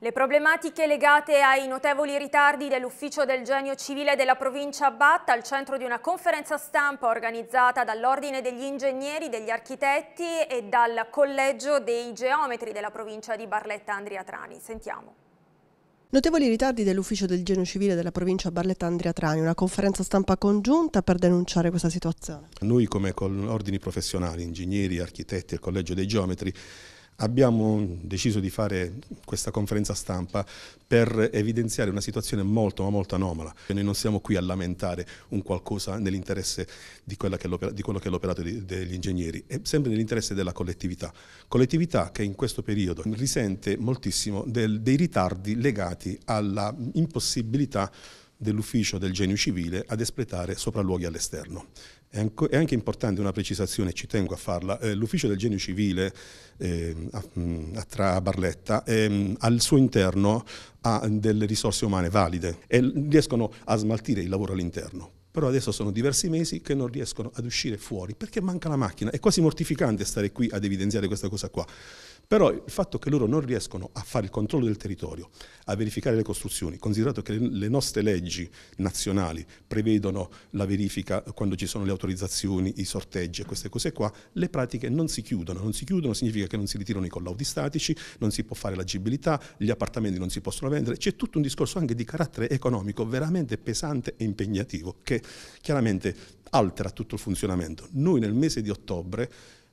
Le problematiche legate ai notevoli ritardi dell'Ufficio del Genio Civile della provincia Abbatta al centro di una conferenza stampa organizzata dall'Ordine degli Ingegneri, degli Architetti e dal Collegio dei Geometri della provincia di Barletta Andria Trani. Sentiamo. Notevoli ritardi dell'ufficio del genio civile della provincia Barletta Andria Trani, una conferenza stampa congiunta per denunciare questa situazione. Noi come con ordini professionali, ingegneri, architetti e collegio dei geometri Abbiamo deciso di fare questa conferenza stampa per evidenziare una situazione molto ma molto anomala. Noi non siamo qui a lamentare un qualcosa nell'interesse di, di, quello che è l'operato degli ingegneri, è sempre nell'interesse della collettività. Collettività che in questo periodo risente moltissimo del, dei ritardi legati alla impossibilità dell'ufficio del genio civile ad espletare sopralluoghi all'esterno. È, anche importante una precisazione, ci tengo a farla. Eh, l'ufficio del genio civile ehm, mm, a, Barletta ehm, al suo interno ha delle risorse umane valide e riescono a smaltire il lavoro all'interno però adesso sono diversi mesi che non riescono ad uscire fuori perché manca la macchina. È quasi mortificante stare qui ad evidenziare questa cosa qua. Però il fatto che loro non riescono a fare il controllo del territorio, a verificare le costruzioni, considerato che le nostre leggi nazionali prevedono la verifica quando ci sono le autorizzazioni, i sorteggi e queste cose qua, le pratiche non si chiudono. Non si chiudono significa che non si ritirano i collaudi statici, non si può fare l'agibilità, gli appartamenti non si possono vendere. C'è tutto un discorso anche di carattere economico veramente pesante e impegnativo che chiaramente altera tutto il funzionamento. Noi nel mese di ottobre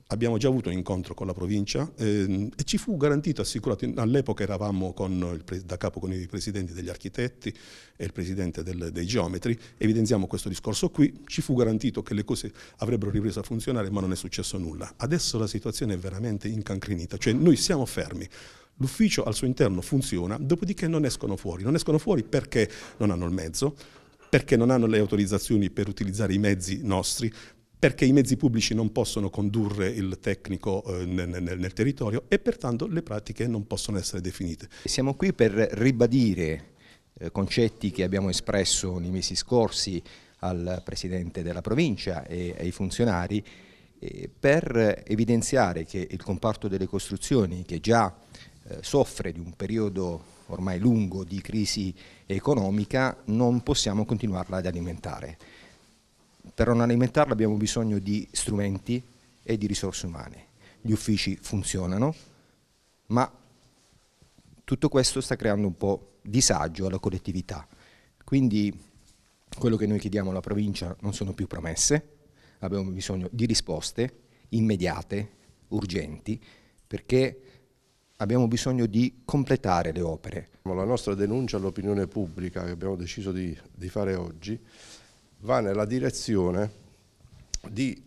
abbiamo già avuto un incontro con la provincia ehm, e ci fu garantito, assicurato, all'epoca eravamo il, da capo con i presidenti degli architetti e il presidente del, dei geometri, evidenziamo questo discorso qui, ci fu garantito che le cose avrebbero ripreso a funzionare ma non è successo nulla. Adesso la situazione è veramente incancrenita, cioè noi siamo fermi. L'ufficio al suo interno funziona, dopodiché non escono fuori. Non escono fuori perché non hanno il mezzo, perché non hanno le autorizzazioni per utilizzare i mezzi nostri, perché i mezzi pubblici non possono condurre il tecnico eh, nel, nel, nel territorio e pertanto le pratiche non possono essere definite. Siamo qui per ribadire eh, concetti che abbiamo espresso nei mesi scorsi al Presidente della provincia e ai funzionari eh, per evidenziare che il comparto delle costruzioni che già eh, soffre di un periodo ormai lungo di crisi economica, non possiamo continuarla ad alimentare. Per non alimentarla abbiamo bisogno di strumenti e di risorse umane. Gli uffici funzionano, ma tutto questo sta creando un po' disagio alla collettività. Quindi quello che noi chiediamo alla provincia non sono più promesse, abbiamo bisogno di risposte immediate, urgenti, perché abbiamo bisogno di completare le opere. La nostra denuncia all'opinione pubblica che abbiamo deciso di, di, fare oggi va nella direzione di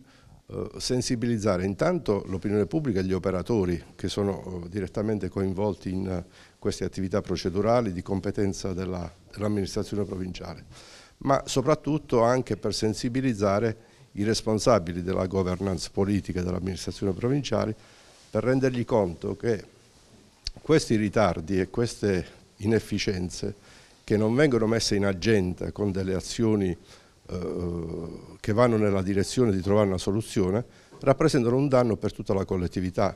eh, sensibilizzare intanto l'opinione pubblica e gli operatori che sono eh, direttamente coinvolti in eh, queste attività procedurali di competenza dell'amministrazione dell provinciale, ma soprattutto anche per sensibilizzare i responsabili della governance politica dell'amministrazione provinciale per rendergli conto che questi ritardi e queste inefficienze che non vengono messe in agenda con delle azioni eh, eh, che vanno nella direzione di trovare una soluzione rappresentano un danno per tutta la collettività